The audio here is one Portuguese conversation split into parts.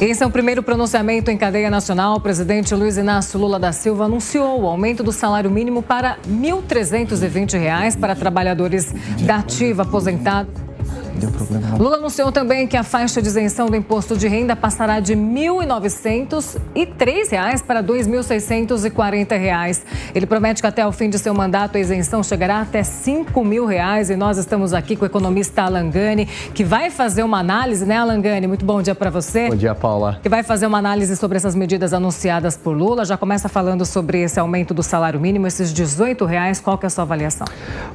Esse é o primeiro pronunciamento em cadeia nacional. O presidente Luiz Inácio Lula da Silva anunciou o aumento do salário mínimo para R$ 1.320 para trabalhadores da ativa aposentados Deu problema. Lula anunciou também que a faixa de isenção do imposto de renda passará de R$ 1.903 para R$ 2.640. Ele promete que até o fim de seu mandato a isenção chegará até R$ 5.000. E nós estamos aqui com o economista Alangani, que vai fazer uma análise, né, Alangani? Muito bom dia para você. Bom dia, Paula. Que vai fazer uma análise sobre essas medidas anunciadas por Lula. Já começa falando sobre esse aumento do salário mínimo, esses R$ 18. Reais. Qual que é a sua avaliação?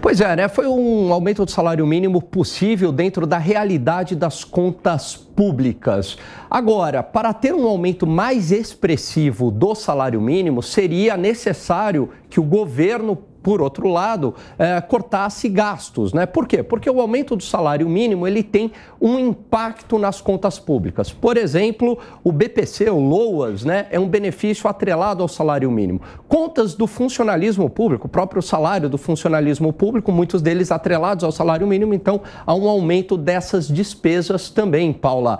Pois é, né? Foi um aumento do salário mínimo possível dentro dentro da realidade das contas públicas. Agora, para ter um aumento mais expressivo do salário mínimo, seria necessário que o governo por outro lado, é, cortasse gastos. Né? Por quê? Porque o aumento do salário mínimo ele tem um impacto nas contas públicas. Por exemplo, o BPC, o LOAS, né, é um benefício atrelado ao salário mínimo. Contas do funcionalismo público, o próprio salário do funcionalismo público, muitos deles atrelados ao salário mínimo, então há um aumento dessas despesas também, Paula.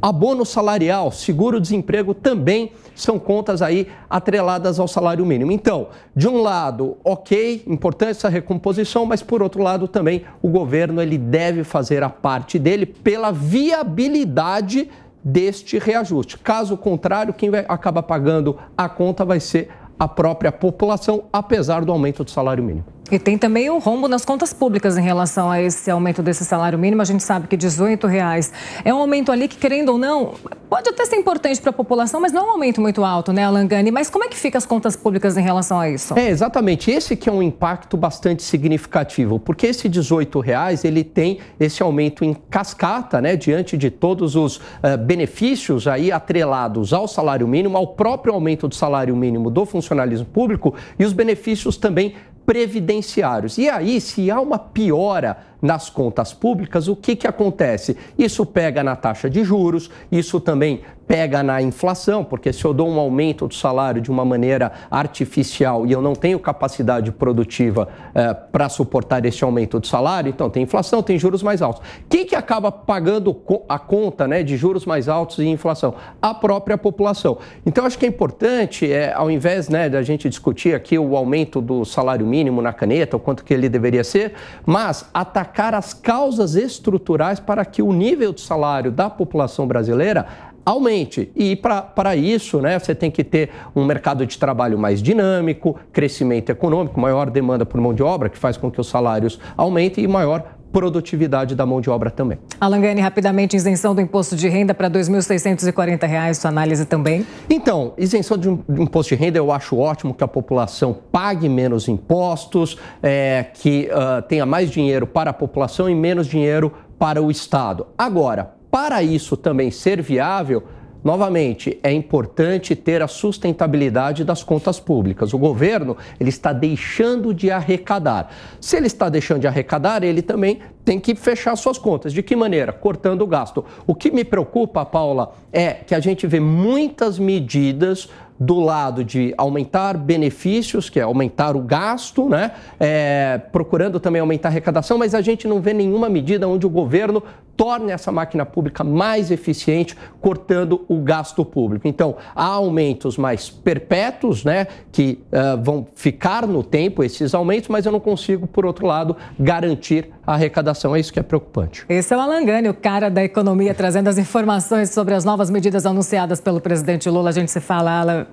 Abono salarial, seguro-desemprego também são contas aí atreladas ao salário mínimo. Então, de um lado, ok, importante essa recomposição, mas por outro lado também o governo ele deve fazer a parte dele pela viabilidade deste reajuste. Caso contrário, quem vai acaba pagando a conta vai ser a própria população, apesar do aumento do salário mínimo. E tem também o rombo nas contas públicas em relação a esse aumento desse salário mínimo. A gente sabe que 18 reais é um aumento ali que, querendo ou não, pode até ser importante para a população, mas não é um aumento muito alto, né, Alangani? Mas como é que fica as contas públicas em relação a isso? É, exatamente. Esse que é um impacto bastante significativo, porque esse 18 reais ele tem esse aumento em cascata, né, diante de todos os uh, benefícios aí atrelados ao salário mínimo, ao próprio aumento do salário mínimo do funcionalismo público e os benefícios também previdenciários. E aí, se há uma piora nas contas públicas, o que, que acontece? Isso pega na taxa de juros, isso também pega na inflação, porque se eu dou um aumento do salário de uma maneira artificial e eu não tenho capacidade produtiva eh, para suportar esse aumento do salário, então tem inflação, tem juros mais altos. Quem que acaba pagando a conta né, de juros mais altos e inflação? A própria população. Então acho que é importante, é, ao invés né, da gente discutir aqui o aumento do salário mínimo na caneta, o quanto que ele deveria ser, mas atacar as causas estruturais para que o nível de salário da população brasileira aumente. E para isso, né, você tem que ter um mercado de trabalho mais dinâmico, crescimento econômico, maior demanda por mão de obra, que faz com que os salários aumentem e maior produtividade da mão de obra também. Alangani, rapidamente, isenção do imposto de renda para R$ 2.640, sua análise também? Então, isenção de imposto de renda, eu acho ótimo que a população pague menos impostos, é, que uh, tenha mais dinheiro para a população e menos dinheiro para o Estado. Agora, para isso também ser viável, Novamente, é importante ter a sustentabilidade das contas públicas. O governo ele está deixando de arrecadar. Se ele está deixando de arrecadar, ele também tem que fechar suas contas. De que maneira? Cortando o gasto. O que me preocupa, Paula, é que a gente vê muitas medidas do lado de aumentar benefícios, que é aumentar o gasto, né? É, procurando também aumentar a arrecadação, mas a gente não vê nenhuma medida onde o governo torne essa máquina pública mais eficiente, cortando o gasto público. Então, há aumentos mais perpétuos, né, que uh, vão ficar no tempo esses aumentos, mas eu não consigo, por outro lado, garantir a arrecadação. É isso que é preocupante. Esse é o Alangani, o cara da economia, trazendo as informações sobre as novas medidas anunciadas pelo presidente Lula. A gente se fala, Alan.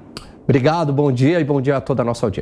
Obrigado, bom dia e bom dia a toda a nossa audiência.